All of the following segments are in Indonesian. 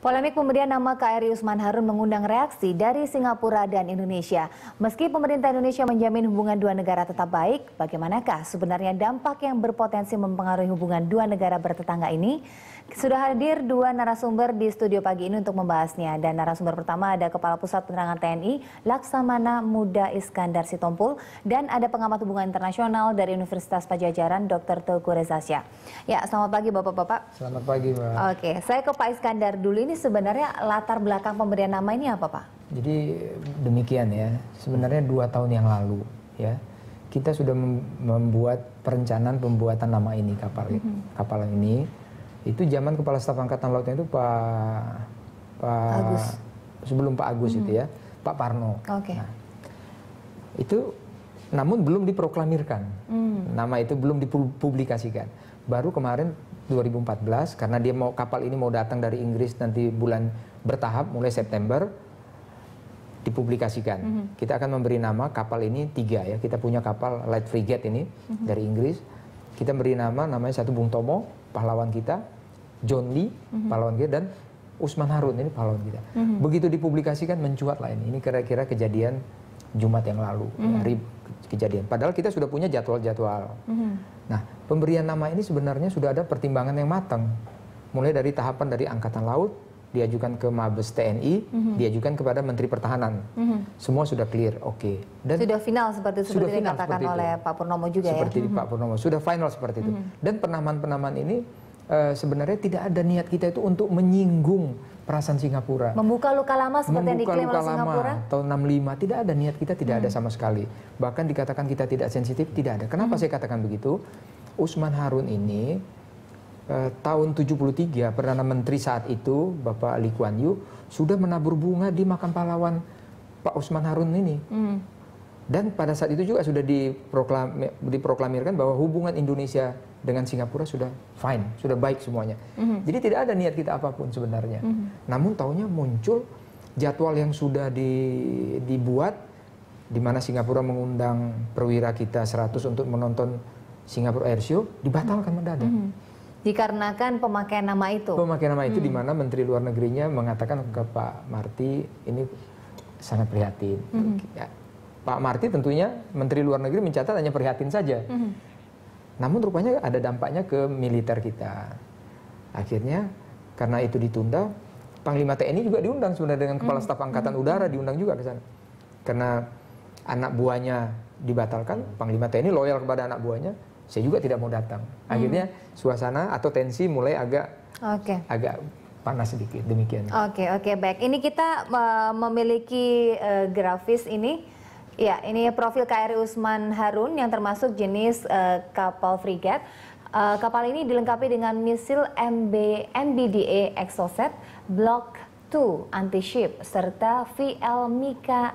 Polemik pemberian nama KRI Usman Harun mengundang reaksi dari Singapura dan Indonesia. Meski pemerintah Indonesia menjamin hubungan dua negara tetap baik, bagaimanakah sebenarnya dampak yang berpotensi mempengaruhi hubungan dua negara bertetangga ini? Sudah hadir dua narasumber di studio pagi ini untuk membahasnya. Dan narasumber pertama ada Kepala Pusat Penerangan TNI, Laksamana Muda Iskandar Sitompul, dan ada pengamat hubungan internasional dari Universitas Pajajaran, Dr. Teguh Rezasya. Ya, selamat pagi Bapak-Bapak. Selamat pagi, Mbak. Oke, saya ke Pak Iskandar dulu ini ini sebenarnya latar belakang pemberian nama ini apa Pak? Jadi demikian ya, sebenarnya dua tahun yang lalu ya, kita sudah membuat perencanaan pembuatan nama ini kapal mm -hmm. kapal ini itu zaman kepala staf angkatan lautnya itu Pak Pak Agus. sebelum Pak Agus mm -hmm. itu mm-hmm. ya Pak Parno. Okay. Nah, itu namun belum diproklamirkan mm. nama itu belum dipublikasikan. Baru kemarin 2014 karena dia mau kapal ini mau datang dari Inggris nanti bulan bertahap mulai September dipublikasikan. Mm -hmm. Kita akan memberi nama kapal ini tiga ya. Kita punya kapal light frigate ini mm -hmm. dari Inggris. Kita beri nama namanya satu Bung Tomo pahlawan kita, John Lee mm -hmm. pahlawan kita dan Usman Harun ini pahlawan kita. Mm -hmm. Begitu dipublikasikan mencuat lah ini. Ini kira-kira kejadian Jumat yang lalu mm -hmm. hari kejadian. Padahal kita sudah punya jadwal-jadwal. Mm -hmm Nah, pemberian nama ini sebenarnya sudah ada pertimbangan yang matang. Mulai dari tahapan dari Angkatan Laut, diajukan ke Mabes TNI, mm -hmm. diajukan kepada Menteri Pertahanan. Mm -hmm. Semua sudah clear, oke. Okay. sudah final seperti itu sudah final dikatakan oleh Pak Purnomo juga seperti ya. Seperti mhm. Pak Purnomo, sudah final seperti itu. Mm -hmm. Dan penamaan-penamaan ini uh, sebenarnya tidak ada niat kita itu untuk menyinggung perasaan Singapura. Membuka luka lama seperti Membuka yang diklaim oleh Singapura? Lama, tahun 65 tidak ada niat kita tidak hmm. ada sama sekali. Bahkan dikatakan kita tidak sensitif tidak ada. Kenapa hmm. saya katakan begitu? Usman Harun ini eh, tahun 73 perdana menteri saat itu Bapak Lee Kuan Yew sudah menabur bunga di makam pahlawan Pak Usman Harun ini. Hmm. Dan pada saat itu juga sudah diproklam, diproklamirkan bahwa hubungan Indonesia dengan Singapura sudah fine, sudah baik semuanya. Mm-hmm. Jadi tidak ada niat kita apapun sebenarnya. Mm-hmm. Namun tahunya muncul jadwal yang sudah di, dibuat di mana Singapura mengundang perwira kita 100 untuk menonton Singapura Air Show dibatalkan mhm. mendadak. Mm-hmm. Dikarenakan pemakaian nama itu. Pemakaian nama itu mm-hmm. di mhm. mana Menteri Luar Negerinya mengatakan ke Pak Marti ini sangat prihatin. Mm-hmm. Pak Marti tentunya Menteri Luar Negeri mencatat hanya prihatin saja. Mm-hmm namun rupanya ada dampaknya ke militer kita. Akhirnya karena itu ditunda, Panglima TNI juga diundang sebenarnya dengan Kepala hmm. Staf Angkatan Udara hmm. diundang juga ke sana. Karena anak buahnya dibatalkan, Panglima TNI loyal kepada anak buahnya, saya juga tidak mau datang. Hmm. Akhirnya suasana atau tensi mulai agak okay. agak panas sedikit demikian. Oke okay, oke okay, baik. Ini kita uh, memiliki uh, grafis ini Ya, ini profil KRI Usman Harun yang termasuk jenis uh, kapal frigat. Uh, kapal ini dilengkapi dengan misil MB, MBDA Exocet Block 2 anti-ship serta VL Mika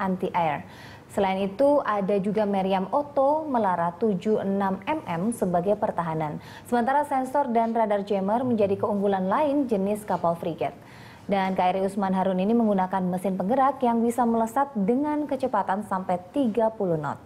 anti-air. Selain itu ada juga Meriam Otto Melara 76mm sebagai pertahanan. Sementara sensor dan radar jammer menjadi keunggulan lain jenis kapal frigat. Dan KRI Usman Harun ini menggunakan mesin penggerak yang bisa melesat dengan kecepatan sampai 30 knot.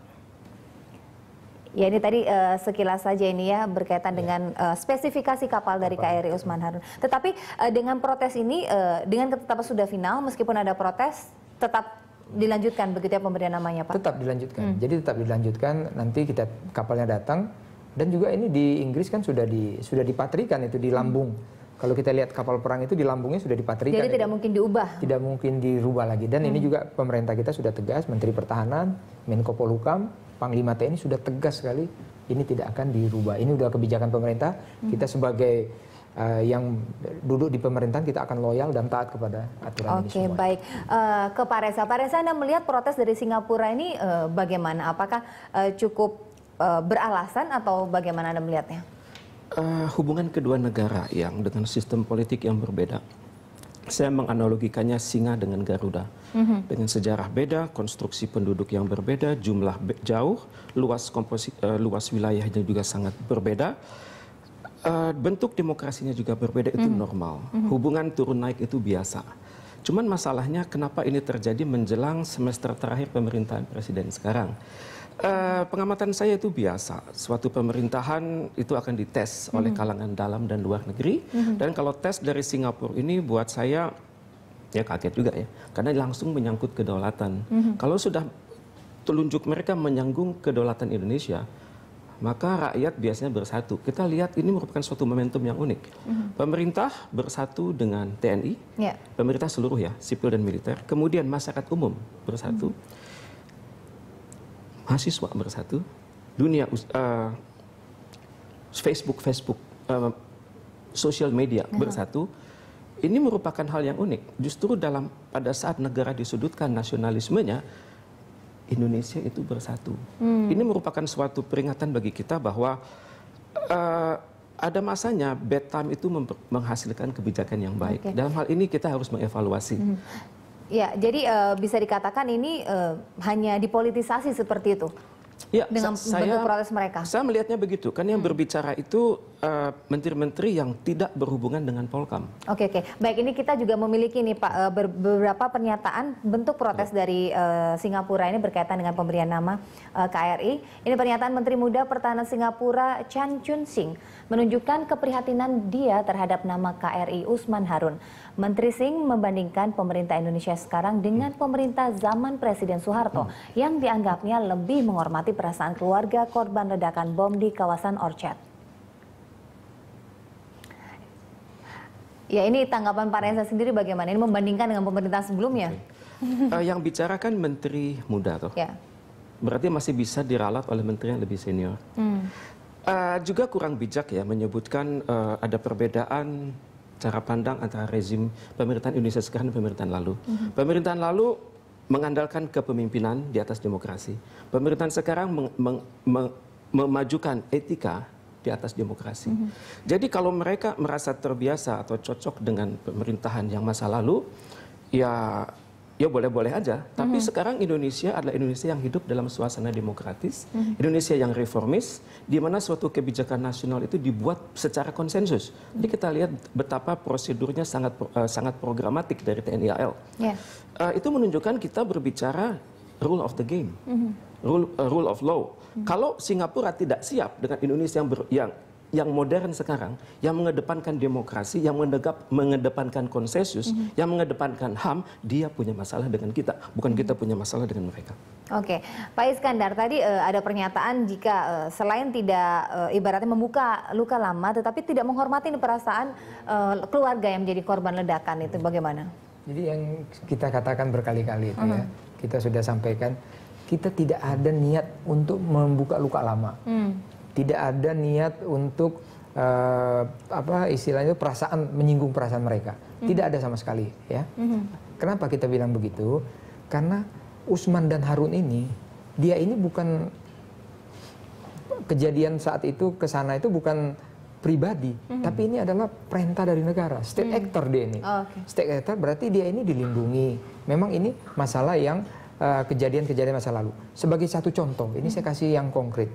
Ya ini tadi uh, sekilas saja ini ya berkaitan ya. dengan uh, spesifikasi kapal dari kapal. KRI Usman Harun. Tetapi uh, dengan protes ini, uh, dengan ketetapan sudah final, meskipun ada protes, tetap dilanjutkan begitu ya pemberian namanya Pak? Tetap dilanjutkan. Hmm. Jadi tetap dilanjutkan nanti kita kapalnya datang dan juga ini di Inggris kan sudah di sudah dipatrikan itu di lambung. Hmm. Kalau kita lihat kapal perang itu di lambungnya sudah dipatrikan. Jadi tidak itu. mungkin diubah. Tidak mungkin dirubah lagi. Dan hmm. ini juga pemerintah kita sudah tegas, Menteri Pertahanan, Menko Polhukam, Panglima TNI sudah tegas sekali ini tidak akan dirubah. Ini sudah kebijakan pemerintah. Hmm. Kita sebagai uh, yang duduk di pemerintahan kita akan loyal dan taat kepada aturan okay, ini semua. Oke, baik. Uh, ke Pak Reza. Pak Reza, Anda melihat protes dari Singapura ini uh, bagaimana? Apakah uh, cukup uh, beralasan atau bagaimana Anda melihatnya? uh, hubungan kedua negara yang dengan sistem politik yang berbeda. Saya menganalogikannya singa dengan Garuda. Mm-hmm. Dengan sejarah beda, konstruksi penduduk yang berbeda, jumlah be- jauh, luas komposi, uh, luas wilayahnya juga sangat berbeda. Uh, bentuk demokrasinya juga berbeda itu mm-hmm. normal. Mm-hmm. Hubungan turun naik itu biasa. Cuman masalahnya kenapa ini terjadi menjelang semester terakhir pemerintahan presiden sekarang? Eh, pengamatan saya itu biasa. Suatu pemerintahan itu akan dites oleh hmm. kalangan dalam dan luar negeri. Hmm. Dan kalau tes dari Singapura ini buat saya ya kaget juga ya, karena langsung menyangkut kedaulatan. Hmm. Kalau sudah telunjuk mereka menyanggung kedaulatan Indonesia, maka rakyat biasanya bersatu. Kita lihat ini merupakan suatu momentum yang unik. Hmm. Pemerintah bersatu dengan TNI, yeah. pemerintah seluruh ya, sipil dan militer. Kemudian masyarakat umum bersatu. Hmm mahasiswa bersatu, dunia uh, Facebook Facebook uh, social media bersatu. Ini merupakan hal yang unik. Justru dalam pada saat negara disudutkan nasionalismenya, Indonesia itu bersatu. Hmm. Ini merupakan suatu peringatan bagi kita bahwa uh, ada masanya bad time itu menghasilkan kebijakan yang baik. Okay. Dalam hal ini kita harus mengevaluasi. Hmm. Ya, jadi uh, bisa dikatakan ini uh, hanya dipolitisasi seperti itu. Ya, dengan saya, protes mereka. Saya melihatnya begitu, kan yang hmm. berbicara itu Eh, menteri-menteri uh, yang tidak berhubungan dengan Polkam. Oke oke, baik ini kita juga memiliki nih Pak uh, beberapa pernyataan bentuk protes ya. dari uh, Singapura ini berkaitan dengan pemberian nama uh, KRI. Ini pernyataan Menteri Muda Pertahanan Singapura Chan Chun Sing menunjukkan keprihatinan dia terhadap nama KRI Usman Harun. Menteri Sing membandingkan pemerintah Indonesia sekarang dengan hmm. pemerintah zaman Presiden Soeharto hmm. yang dianggapnya lebih menghormati perasaan keluarga korban ledakan bom di kawasan Orchard. Ya ini tanggapan Pak Reza sendiri bagaimana? Ini membandingkan dengan pemerintah sebelumnya? Okay. uh, eh, yang bicara kan Menteri Muda tuh. Yeah. Berarti masih bisa diralat oleh Menteri yang lebih senior. Hmm. Uh, juga kurang bijak ya menyebutkan uh, ada perbedaan cara pandang antara rezim pemerintahan Indonesia sekarang dan pemerintahan lalu. hmm Pemerintahan lalu mengandalkan kepemimpinan di atas demokrasi. Pemerintahan sekarang meng- meng- meng- memajukan etika di atas demokrasi. Mm -hmm. Jadi kalau mereka merasa terbiasa atau cocok dengan pemerintahan yang masa lalu, ya ya boleh-boleh aja. Tapi mm -hmm. sekarang Indonesia adalah Indonesia yang hidup dalam suasana demokratis, mm -hmm. Indonesia yang reformis, di mana suatu kebijakan nasional itu dibuat secara konsensus. Mm -hmm. Jadi kita lihat betapa prosedurnya sangat uh, sangat programatik dari TNI AL. Yeah. Ya. Uh, itu menunjukkan kita berbicara rule of the game. Mm -hmm rule, uh, rule of law. Hmm. Kalau Singapura tidak siap dengan Indonesia yang, ber, yang yang modern sekarang, yang mengedepankan demokrasi, yang mendegap, mengedepankan konsensus, mm -hmm. yang mengedepankan HAM, dia punya masalah dengan kita, bukan kita punya masalah dengan mereka. Oke, okay. Pak Iskandar, tadi uh, ada pernyataan jika uh, selain tidak uh, ibaratnya membuka luka lama, tetapi tidak menghormati perasaan uh, keluarga yang menjadi korban ledakan itu bagaimana? Jadi yang kita katakan berkali-kali itu mm -hmm. ya, mm-hmm. kita sudah sampaikan kita tidak ada niat untuk membuka luka lama. Hmm. Tidak ada niat untuk uh, apa istilahnya perasaan menyinggung perasaan mereka. Hmm. Tidak ada sama sekali, ya. Hmm. Kenapa kita bilang begitu? Karena Usman dan Harun ini dia ini bukan kejadian saat itu ke sana itu bukan pribadi, mm-hmm. tapi ini adalah perintah dari negara, state mm. actor dia ini. Oh, okay. State actor berarti dia ini dilindungi. Memang ini masalah yang Eh, kejadian-kejadian masa lalu. Sebagai satu contoh, ini saya kasih yang konkret.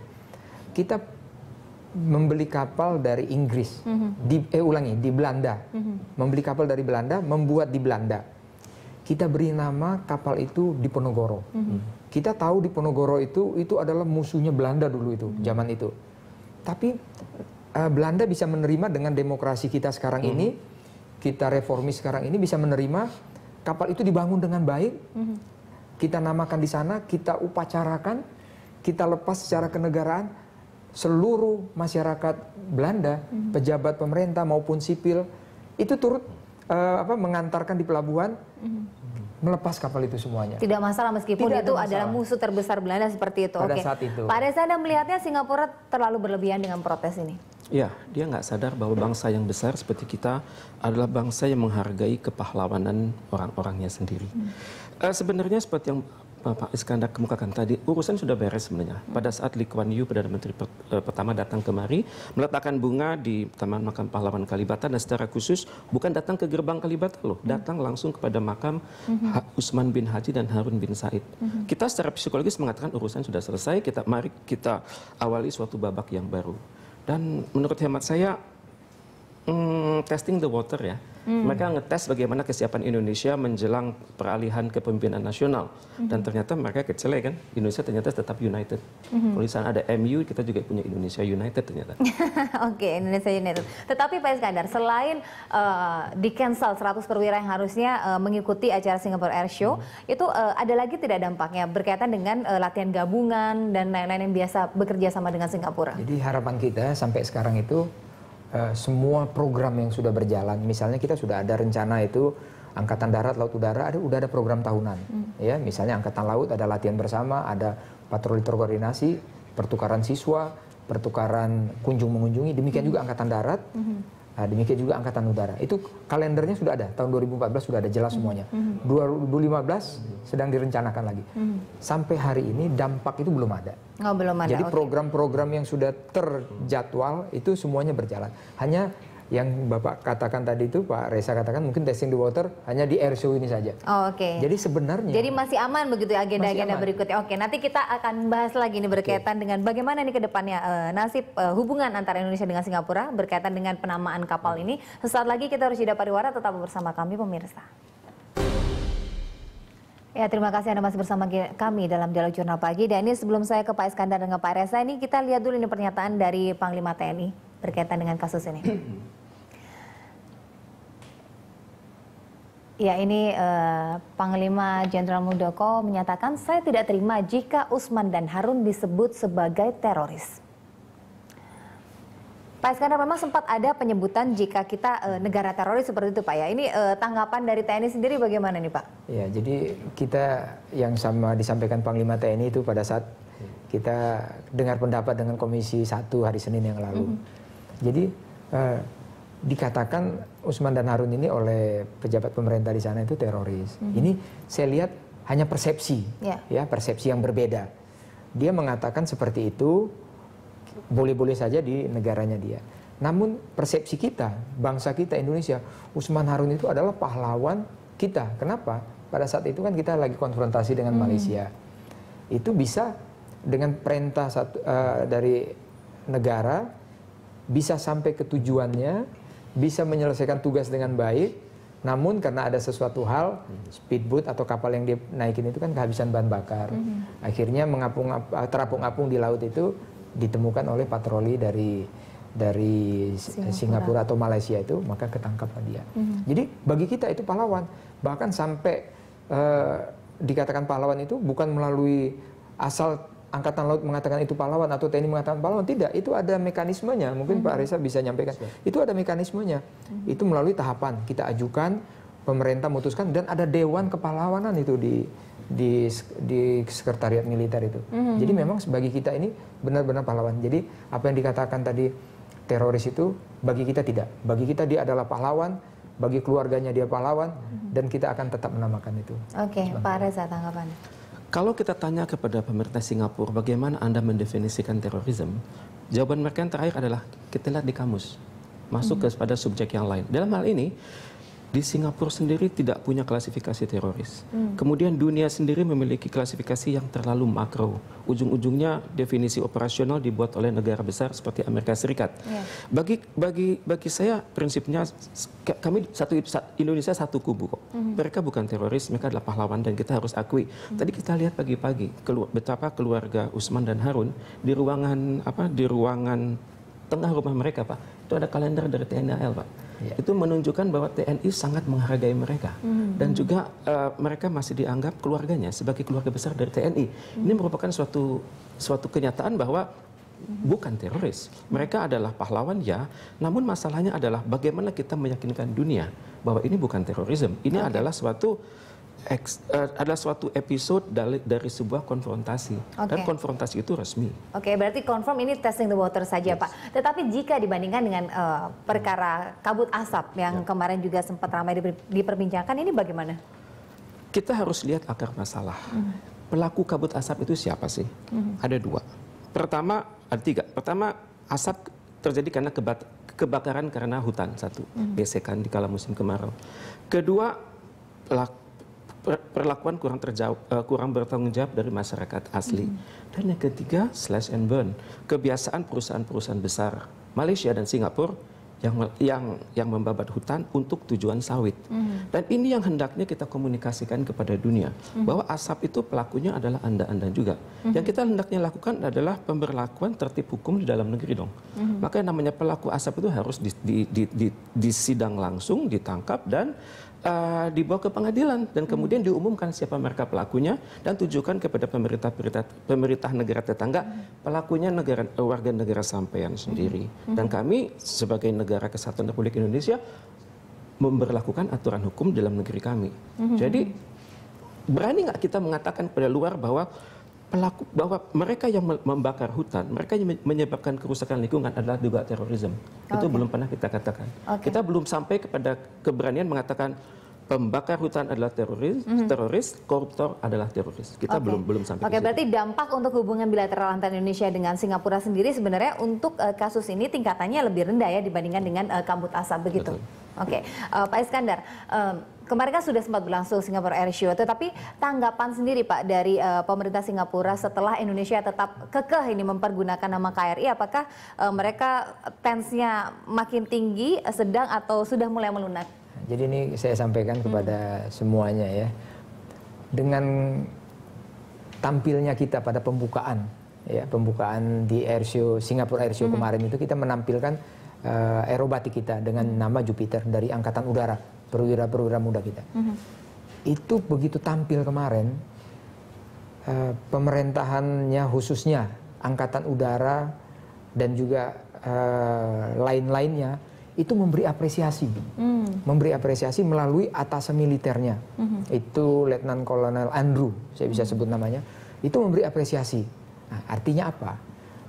Kita membeli kapal dari Inggris, mhm. di, eh ulangi di Belanda, mhm. membeli kapal dari Belanda, membuat di Belanda. Kita beri nama kapal itu Diponegoro. Mm-hmm. Kita tahu Diponegoro itu itu adalah musuhnya Belanda dulu itu, hmm zaman itu. Tapi uh, Belanda bisa menerima dengan demokrasi kita sekarang hmm ini, kita reformis sekarang ini bisa menerima kapal itu dibangun dengan baik, mm-hmm kita namakan di sana, kita upacarakan, kita lepas secara kenegaraan seluruh masyarakat Belanda, mhm. pejabat pemerintah maupun sipil itu turut uh, apa mengantarkan di pelabuhan mhm. melepas kapal itu semuanya. Tidak masalah meskipun Tidak itu masalah. adalah musuh terbesar Belanda seperti itu. Pada Oke. saat itu. Pada saat Anda melihatnya Singapura terlalu berlebihan dengan protes ini? Ya, dia nggak sadar bahwa bangsa yang besar seperti kita adalah bangsa yang menghargai kepahlawanan orang-orangnya sendiri. Hmm. Eh, sebenarnya seperti yang Pak Iskandar kemukakan tadi, urusan sudah beres sebenarnya. Pada saat Lee Kuan Yew, Perdana Menteri per, uh, pertama datang kemari, meletakkan bunga di Taman Makam Pahlawan Kalibata, dan secara khusus bukan datang ke gerbang Kalibata loh, hmm. datang langsung kepada makam uh hmm. -huh. Usman bin Haji dan Harun bin Said. -huh. Hmm. Kita secara psikologis mengatakan urusan sudah selesai, kita mari kita awali suatu babak yang baru. Dan menurut hemat saya, mm, testing the water ya. Hmm. Mereka ngetes bagaimana kesiapan Indonesia menjelang peralihan kepemimpinan nasional. Hmm. Dan ternyata mereka kecele ya kan. Indonesia ternyata tetap united. Hmm. Kalau ada MU, kita juga punya Indonesia United ternyata. Oke, okay, Indonesia United. Tetapi Pak Iskandar, selain uh, eh, di cancel 100 perwira yang harusnya uh, mengikuti acara Singapore Air Show, hmm. itu uh, ada lagi tidak dampaknya berkaitan dengan uh, latihan gabungan dan lain-lain yang biasa bekerja sama dengan Singapura? Jadi harapan kita sampai sekarang itu uh, semua program yang sudah berjalan. Misalnya kita sudah ada rencana itu angkatan darat, laut udara ada udah ada program tahunan. Hmm. Ya, misalnya angkatan laut ada latihan bersama, ada patroli terkoordinasi, pertukaran siswa, pertukaran kunjung mengunjungi. Demikian hmm. juga angkatan darat. Hmm. Nah, demikian juga Angkatan Udara. Itu kalendernya sudah ada. Tahun 2014 sudah ada jelas mm-hmm. semuanya. Mm -hmm. 2015 sedang direncanakan lagi. Mm-hmm. Sampai hari ini dampak itu belum ada. Oh, belum ada. Jadi program-program yang sudah terjadwal itu semuanya berjalan. Hanya yang Bapak katakan tadi itu Pak Reza katakan mungkin testing the water hanya di air show ini saja. Oh, Oke. Okay. Jadi sebenarnya. Jadi masih aman begitu ya agenda-agenda agenda berikutnya. Oke, nanti kita akan bahas lagi ini berkaitan okay. dengan bagaimana ini kedepannya uh, eh, nasib uh, hubungan antara Indonesia dengan Singapura berkaitan dengan penamaan kapal ini. Sesaat lagi kita harus jeda pariwara tetap bersama kami pemirsa. Ya, terima kasih Anda masih bersama kami dalam Dialog Jurnal Pagi. Dan ini sebelum saya ke Pak Iskandar dengan Pak Reza, ini kita lihat dulu ini pernyataan dari Panglima TNI berkaitan dengan kasus ini. Ya ini eh, Panglima Jenderal Muldoko menyatakan saya tidak terima jika Usman dan Harun disebut sebagai teroris. Pak Iskandar memang sempat ada penyebutan jika kita eh, negara teroris seperti itu Pak ya. Ini eh, tanggapan dari TNI sendiri bagaimana nih Pak? Ya jadi kita yang sama disampaikan Panglima TNI itu pada saat kita dengar pendapat dengan Komisi 1 hari Senin yang lalu. Mm -hmm. Jadi eh, dikatakan Usman dan Harun ini oleh pejabat pemerintah di sana itu teroris. Mm -hmm. Ini saya lihat hanya persepsi, yeah. ya persepsi yang berbeda. Dia mengatakan seperti itu boleh-boleh saja di negaranya dia. Namun persepsi kita, bangsa kita Indonesia, Usman Harun itu adalah pahlawan kita. Kenapa? Pada saat itu kan kita lagi konfrontasi dengan hmm. Malaysia. Itu bisa dengan perintah satu, uh, dari negara bisa sampai ke tujuannya bisa menyelesaikan tugas dengan baik, namun karena ada sesuatu hal, hmm. speedboat atau kapal yang dinaikin itu kan kehabisan bahan bakar. Hmm. Akhirnya eh, terapung-apung di laut itu ditemukan oleh patroli dari dari Singapura, Singapura atau Malaysia itu, maka ketangkaplah dia. Mm -hmm. Jadi bagi kita itu pahlawan. Bahkan sampai eh, dikatakan pahlawan itu bukan melalui asal angkatan laut mengatakan itu pahlawan atau TNI mengatakan pahlawan tidak itu ada mekanismenya mungkin hmm. Pak Reza bisa nyampaikan Siap. itu ada mekanismenya hmm. itu melalui tahapan kita ajukan pemerintah memutuskan dan ada dewan kepahlawanan itu di di di sekretariat militer itu hmm. jadi memang bagi kita ini benar-benar pahlawan jadi apa yang dikatakan tadi teroris itu bagi kita tidak bagi kita dia adalah pahlawan bagi keluarganya dia pahlawan hmm. dan kita akan tetap menamakan itu. Oke, okay, Pak Reza tanggapan. Kalau kita tanya kepada pemerintah Singapura bagaimana Anda mendefinisikan terorisme, jawaban mereka yang terakhir adalah kita lihat di kamus, masuk hmm. kepada subjek yang lain. Dalam hal ini, di Singapura sendiri tidak punya klasifikasi teroris. Hmm. Kemudian dunia sendiri memiliki klasifikasi yang terlalu makro. Ujung-ujungnya definisi operasional dibuat oleh negara besar seperti Amerika Serikat. Yeah. Bagi bagi bagi saya prinsipnya kami satu Indonesia satu kubu kok. Hmm. Mereka bukan teroris, mereka adalah pahlawan dan kita harus akui. Hmm. Tadi kita lihat pagi-pagi betapa keluarga Usman dan Harun di ruangan apa di ruangan tengah rumah mereka, Pak. Itu ada kalender dari TNI AL Pak yeah. itu menunjukkan bahwa TNI sangat menghargai mereka hmm. dan juga uh, mereka masih dianggap keluarganya sebagai keluarga besar dari TNI. Hmm. Ini merupakan suatu suatu kenyataan bahwa bukan teroris. Mereka adalah pahlawan ya, namun masalahnya adalah bagaimana kita meyakinkan dunia bahwa ini bukan terorisme. Ini okay. adalah suatu Ex, uh, eh, adalah suatu episode dari, dari sebuah konfrontasi okay. dan konfrontasi itu resmi. Oke, okay, berarti confirm ini testing the water saja, yes. Pak. Tetapi jika dibandingkan dengan uh, perkara kabut asap yang yeah. kemarin juga sempat ramai diperbincangkan, ini bagaimana? Kita harus lihat akar masalah. Mm Pelaku kabut asap itu siapa sih? Mm Ada dua. Pertama, ada tiga. Pertama, asap terjadi karena kebat kebakaran karena hutan satu, mm gesekan di kala musim kemarau. Kedua, pelaku perlakuan kurang terjawab, eh, kurang bertanggung jawab dari masyarakat asli. Mm. Dan yang ketiga, slash and burn, kebiasaan perusahaan-perusahaan besar Malaysia dan Singapura yang yang yang membabat hutan untuk tujuan sawit. Mm. Dan ini yang hendaknya kita komunikasikan kepada dunia mm. bahwa asap itu pelakunya adalah anda-anda juga. Mm. Yang kita hendaknya lakukan adalah pemberlakuan tertib hukum di dalam negeri dong. Mm. Maka namanya pelaku asap itu harus di, di, di, di, disidang langsung, ditangkap dan uh, dibawa ke pengadilan dan kemudian diumumkan siapa mereka pelakunya dan tujukan kepada pemerintah pemerintah, pemerintah negara tetangga pelakunya negara eh, warga negara sampean sendiri dan kami sebagai negara kesatuan Republik Indonesia memberlakukan aturan hukum dalam negeri kami. Mhm. Jadi berani nggak kita mengatakan pada luar bahwa pelaku bahwa mereka yang membakar hutan, mereka yang menyebabkan kerusakan lingkungan adalah juga terorisme. Okay. itu belum pernah kita katakan. Okay. Kita belum sampai kepada keberanian mengatakan pembakar hutan adalah teroris, mm -hmm. teroris, koruptor adalah teroris. Kita okay. belum belum sampai. Oke, okay, berarti dampak untuk hubungan bilateral antara Indonesia dengan Singapura sendiri sebenarnya untuk uh, kasus ini tingkatannya lebih rendah ya dibandingkan dengan uh, eh, kabut asap begitu. Betul. Oke, okay. uh, eh, Pak Iskandar, um, kemarin kan sudah sempat berlangsung Singapore Air Show, tetapi tanggapan sendiri Pak dari uh, pemerintah Singapura setelah Indonesia tetap kekeh ini mempergunakan nama KRI, apakah uh, mereka tensnya makin tinggi, sedang atau sudah mulai melunak? Jadi ini saya sampaikan hmm. kepada hmm. semuanya ya, dengan tampilnya kita pada pembukaan, ya pembukaan di Air Show Singapore Air Show hmm. kemarin itu kita menampilkan uh, aerobatik kita dengan hmm. nama Jupiter dari angkatan udara perwira-perwira muda kita. Mm -hmm. Itu begitu tampil kemarin uh, pemerintahannya khususnya angkatan udara dan juga uh, lain-lainnya itu memberi apresiasi, mm. memberi apresiasi melalui atas militernya. Mm -hmm. Itu Letnan Kolonel Andrew, saya bisa hmm. sebut namanya, itu memberi apresiasi. Nah, artinya apa?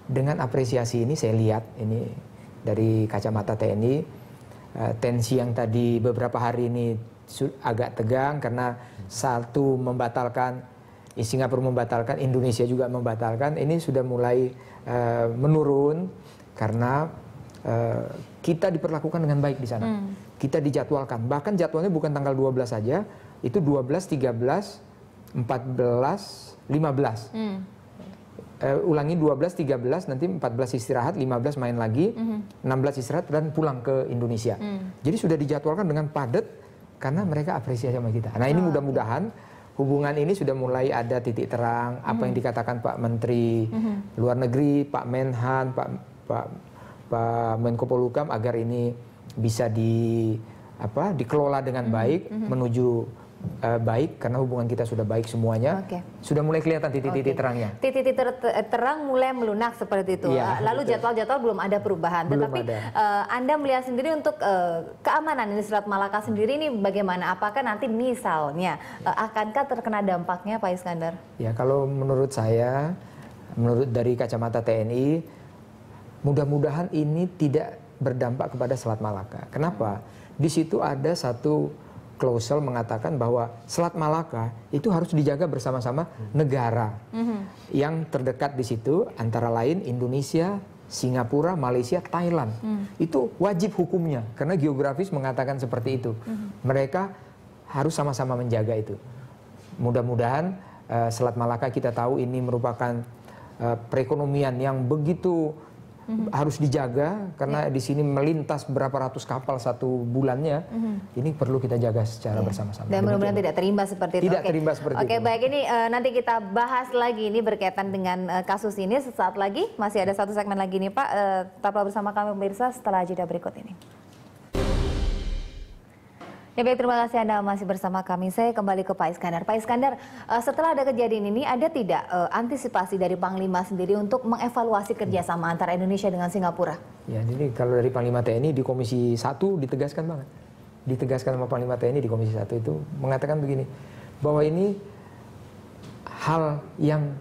Dengan apresiasi ini saya lihat ini dari kacamata TNI eh, tensi yang tadi beberapa hari ini agak tegang karena satu membatalkan eh, Singapura membatalkan Indonesia juga membatalkan ini sudah mulai eh, menurun karena kita diperlakukan dengan baik di sana hmm. kita dijadwalkan bahkan jadwalnya bukan tanggal 12 saja itu 12 13 14 15 hmm eh, ulangi 12, 13, nanti 14 istirahat, 15 main lagi, mm -hmm. 16 istirahat dan pulang ke Indonesia. Mm. Jadi sudah dijadwalkan dengan padat karena mereka apresiasi sama kita. Nah ini oh. mudah-mudahan hubungan ini sudah mulai ada titik terang. Mm -hmm. Apa yang hmm. dikatakan Pak Menteri mm -hmm. Luar Negeri, Pak Menhan, Pak Pak Pak Menko Polukam agar ini bisa di apa dikelola dengan hmm. baik mm -hmm. menuju uh, baik karena hubungan kita sudah baik semuanya. Okay. Sudah mulai kelihatan titik-titik okay. terangnya. Titik-titik ter terang mulai melunak seperti itu. Ya, Lalu jadwal-jadwal belum ada perubahan. Belum Tetapi ada. Uh, Anda melihat sendiri untuk uh, keamanan di Selat Malaka sendiri ini bagaimana? Apakah nanti misalnya uh, akankah terkena dampaknya Pak Iskandar? Ya, kalau menurut saya menurut dari kacamata TNI mudah-mudahan ini tidak berdampak kepada Selat Malaka. Kenapa? Di situ ada satu Klausel mengatakan bahwa Selat Malaka itu harus dijaga bersama-sama negara mm-hmm. yang terdekat di situ antara lain Indonesia, Singapura, Malaysia, Thailand. Mm. Itu wajib hukumnya karena geografis mengatakan seperti itu. Mm-hmm. Mereka harus sama-sama menjaga itu. Mudah-mudahan uh, Selat Malaka kita tahu ini merupakan uh, perekonomian yang begitu hmm harus dijaga karena yeah. di sini melintas berapa ratus kapal satu bulannya. Mm-hmm. Ini perlu kita jaga secara yeah. bersama-sama. Dan mudah-mudahan tidak terimbas seperti itu. Tidak okay. terimbas seperti okay, itu. Oke, baik ini uh, nanti kita bahas lagi ini berkaitan dengan uh, kasus ini sesaat lagi. Masih ada satu segmen lagi nih Pak. Uh, tetaplah bersama kami pemirsa setelah jeda berikut ini. Ya baik, terima kasih Anda masih bersama kami. Saya kembali ke Pak Iskandar. Pak Iskandar, eh, setelah ada kejadian ini, ada tidak eh, antisipasi dari Panglima sendiri untuk mengevaluasi kerjasama hmm. antara Indonesia dengan Singapura? Ya, jadi kalau dari Panglima TNI di Komisi 1 ditegaskan banget. Ditegaskan sama Panglima TNI di Komisi 1 itu mengatakan begini, bahwa ini hal yang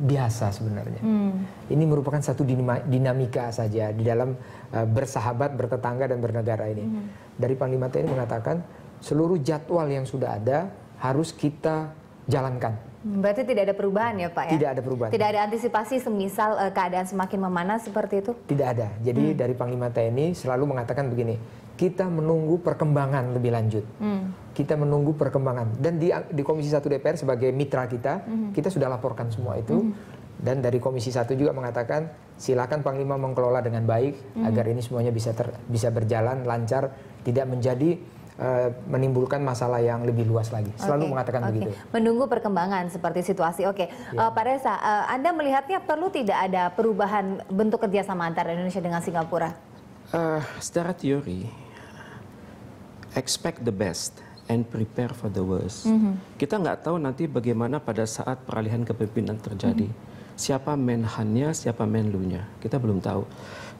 biasa sebenarnya. Hmm. Ini merupakan satu dinamika saja di dalam eh, bersahabat, bertetangga dan bernegara ini. Hmm. Dari Panglima TNI mengatakan seluruh jadwal yang sudah ada harus kita jalankan. Berarti tidak ada perubahan ya Pak ya? Tidak ada perubahan. Tidak ada antisipasi semisal eh, keadaan semakin memanas seperti itu? Tidak ada. Jadi hmm. dari Panglima TNI selalu mengatakan begini, kita menunggu perkembangan lebih lanjut. Hmm. Kita menunggu perkembangan dan di di Komisi 1 DPR sebagai mitra kita, hmm. kita sudah laporkan semua itu. Hmm. Dan dari Komisi 1 juga mengatakan silakan Panglima mengelola dengan baik hmm. agar ini semuanya bisa ter, bisa berjalan lancar, tidak menjadi eh, menimbulkan masalah yang lebih luas lagi. Selalu okay. mengatakan okay. begitu. Menunggu perkembangan seperti situasi. Oke, okay. Ya. yeah. uh, Pak Reza, uh, Anda melihatnya perlu tidak ada perubahan bentuk kerjasama antara Indonesia dengan Singapura? Uh, secara teori, expect the best and prepare for the worst. Mm -hmm. Kita nggak tahu nanti bagaimana pada saat peralihan kepemimpinan terjadi. Mm -hmm. Siapa menhannya, siapa menlunya. Kita belum tahu.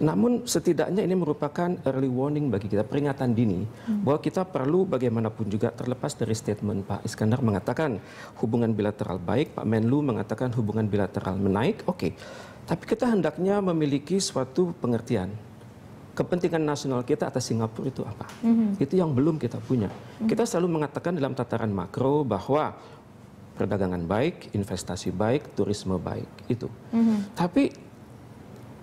Namun setidaknya ini merupakan early warning bagi kita, peringatan dini. Hmm. Bahwa kita perlu bagaimanapun juga terlepas dari statement Pak Iskandar mengatakan hubungan bilateral baik, Pak Menlu mengatakan hubungan bilateral menaik, oke. Okay. Tapi kita hendaknya memiliki suatu pengertian kepentingan nasional kita atas Singapura itu apa? Mm -hmm. Itu yang belum kita punya. Mm -hmm. Kita selalu mengatakan dalam tataran makro bahwa perdagangan baik, investasi baik, turisme baik itu. Mm -hmm. Tapi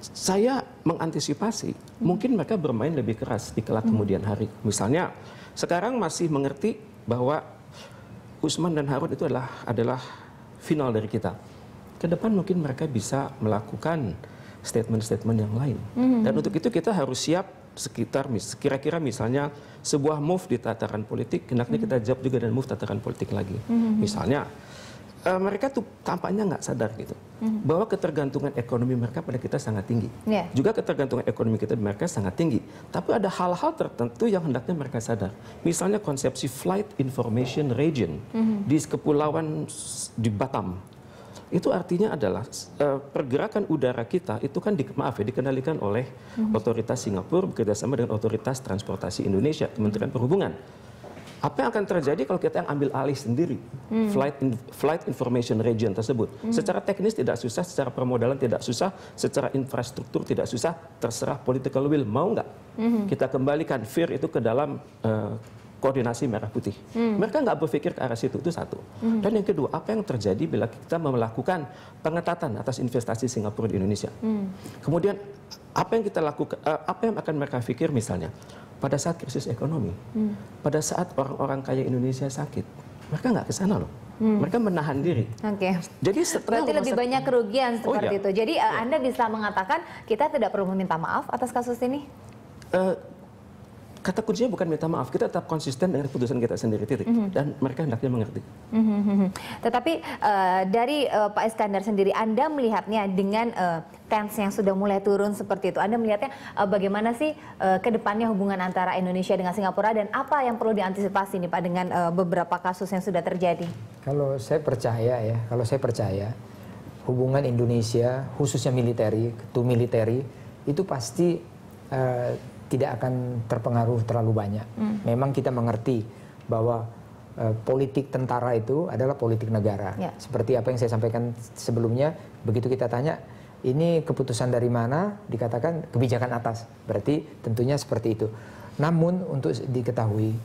saya mengantisipasi, mm -hmm. mungkin mereka bermain lebih keras di kelak mm -hmm. kemudian hari. Misalnya sekarang masih mengerti bahwa Usman dan Harun itu adalah adalah final dari kita. Ke depan mungkin mereka bisa melakukan statement-statement yang lain. Mm. Dan untuk itu kita harus siap sekitar kira-kira misalnya sebuah move di tataran politik, hendaknya mm. Mm-hmm. kita jawab juga dan move tataran politik lagi. Mm. Misalnya uh, mereka tuh tampaknya nggak sadar gitu mm. bahwa ketergantungan ekonomi mereka pada kita sangat tinggi. Yeah. Juga ketergantungan ekonomi kita di mereka sangat tinggi. Tapi ada hal-hal tertentu yang hendaknya mereka sadar. Misalnya konsepsi flight information region mm. di kepulauan di Batam itu artinya adalah uh, pergerakan udara kita itu kan di, maaf ya dikendalikan oleh hmm. otoritas Singapura bekerjasama dengan otoritas transportasi Indonesia Kementerian Perhubungan. Apa yang akan terjadi kalau kita yang ambil alih sendiri hmm. flight in, flight information region tersebut? Hmm. Secara teknis tidak susah, secara permodalan tidak susah, secara infrastruktur tidak susah. Terserah political will mau nggak? Hmm. Kita kembalikan fear itu ke dalam uh, koordinasi merah putih. Hmm. Mereka nggak berpikir ke arah situ itu satu. Hmm. Dan yang kedua, apa yang terjadi bila kita melakukan pengetatan atas investasi Singapura di Indonesia? Hmm. Kemudian apa yang kita lakukan, eh, apa yang akan mereka pikir misalnya pada saat krisis ekonomi, hmm. pada saat orang-orang kaya Indonesia sakit, mereka nggak ke sana loh. Hmm. Mereka menahan diri. Oke. Okay. Jadi setelah berarti lebih banyak kerugian oh seperti oh, iya. itu. Jadi eh, iya. Anda bisa mengatakan kita tidak perlu meminta maaf atas kasus ini? Uh, kata kuncinya bukan minta maaf, kita tetap konsisten dengan keputusan kita sendiri titik. Mm -hmm. Dan mereka hendaknya mengerti. Mm -hmm. Tetapi uh, dari uh, Pak Iskandar sendiri, Anda melihatnya dengan uh, tens yang sudah mulai turun seperti itu, Anda melihatnya uh, bagaimana sih uh, kedepannya hubungan antara Indonesia dengan Singapura dan apa yang perlu diantisipasi nih Pak dengan uh, beberapa kasus yang sudah terjadi? Kalau saya percaya ya, kalau saya percaya hubungan Indonesia khususnya militeri, to militeri itu pasti uh, tidak akan terpengaruh terlalu banyak. Hmm. Memang kita mengerti bahwa uh, politik tentara itu adalah politik negara. Yeah. Seperti apa yang saya sampaikan sebelumnya, begitu kita tanya ini keputusan dari mana, dikatakan kebijakan atas. Berarti tentunya seperti itu. Namun untuk diketahui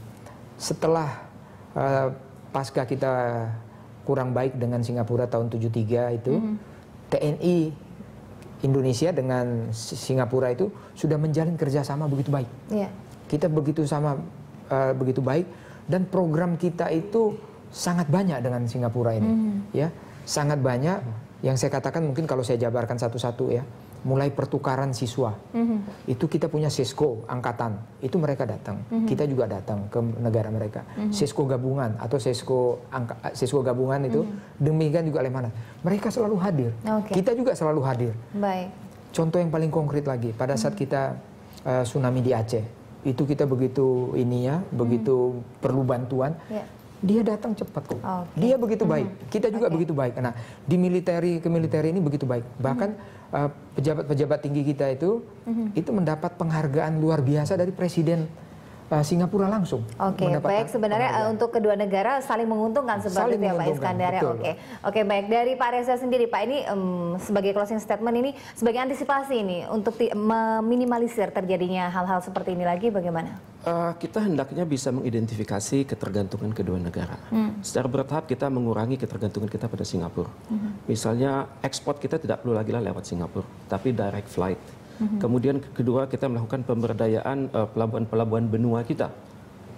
setelah uh, pasca kita kurang baik dengan Singapura tahun 73 itu, mm. TNI Indonesia dengan Singapura itu sudah menjalin kerjasama begitu baik. Yeah. Kita begitu sama uh, begitu baik dan program kita itu sangat banyak dengan Singapura ini, mm. ya sangat banyak. Yang saya katakan mungkin kalau saya jabarkan satu-satu ya, mulai pertukaran siswa. Mm-hmm. Itu kita punya Sesko angkatan, itu mereka datang. Mm-hmm. Kita juga datang ke negara mereka. Mm-hmm. Sesko gabungan atau Sesko angka, eh, Sesko gabungan itu mm-hmm. demikian juga Lemana. Mereka selalu hadir. Okay. Kita juga selalu hadir. Baik. Contoh yang paling konkret lagi pada saat mm-hmm. kita uh, tsunami di Aceh, itu kita begitu ininya, begitu mm-hmm. perlu bantuan. Yeah dia datang cepat kok. Oh, okay. Dia begitu baik. Mm -hmm. Kita juga okay. begitu baik. Nah, di militeri ke militeri ini begitu baik. Mm-hmm. Bahkan eh, pejabat-pejabat mm -hmm. uh, tinggi kita itu mm -hmm. itu mendapat penghargaan luar biasa dari presiden Eh, Singapura langsung. Oke, okay, baik sebenarnya eh, untuk kedua negara saling menguntungkan seperti ya Pak Iskandar ya. Oke. Okay. Oke, okay, baik dari Pak Reza sendiri Pak ini um, sebagai closing statement ini sebagai antisipasi ini untuk meminimalisir terjadinya hal-hal seperti ini lagi bagaimana? Uh, kita hendaknya bisa mengidentifikasi ketergantungan kedua negara. Hmm. Secara bertahap kita mengurangi ketergantungan kita pada Singapura. Hmm. Misalnya ekspor kita tidak perlu lagi lah lewat Singapura, tapi direct flight hmm Kemudian kedua kita melakukan pemberdayaan eh, pelabuhan-pelabuhan benua kita.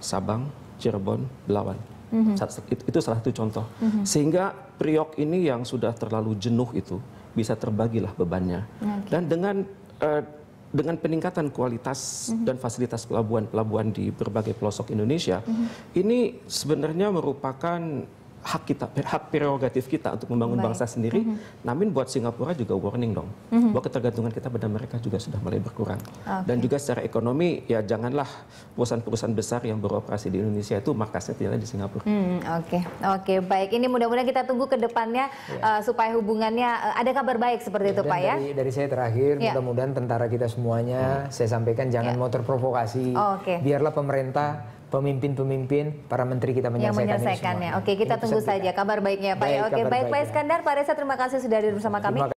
Sabang, Cirebon, Belawan. Mm-hmm. Itu, itu salah satu contoh. Mm-hmm. Sehingga Priok ini yang sudah terlalu jenuh itu bisa terbagilah bebannya. Okay. Dan dengan uh, dengan peningkatan kualitas mm-hmm. dan fasilitas pelabuhan-pelabuhan di berbagai pelosok Indonesia, mm-hmm. ini sebenarnya merupakan hak kita, hak prerogatif kita untuk membangun Baik. bangsa sendiri. Mm -hmm. Namun buat Singapura juga warning dong, mm -hmm. bahwa ketergantungan kita pada mereka juga sudah mulai berkurang. Okay. Dan juga secara ekonomi ya janganlah perusahaan-perusahaan besar yang beroperasi di Indonesia itu markasnya tidak di Singapura. Hmm, oke, mm, oke, okay. okay, baik. Ini mudah-mudahan kita tunggu ke depannya ya. uh, supaya hubungannya uh, ada kabar baik seperti iya, ya, itu, Pak dari, ya. Dari saya terakhir, ya. mudah-mudahan tentara kita semuanya, iya. saya sampaikan jangan ya. mau terprovokasi. Oh, okay. Biarlah pemerintah pemimpin-pemimpin para menteri kita menyelesaikan yang menyelesaikannya. Oke, kita Ini tunggu saja kabar baiknya Pak. Baik, ya. Oke, baik baik Pak Iskandar, Pak Reza terima kasih sudah hadir bersama kami.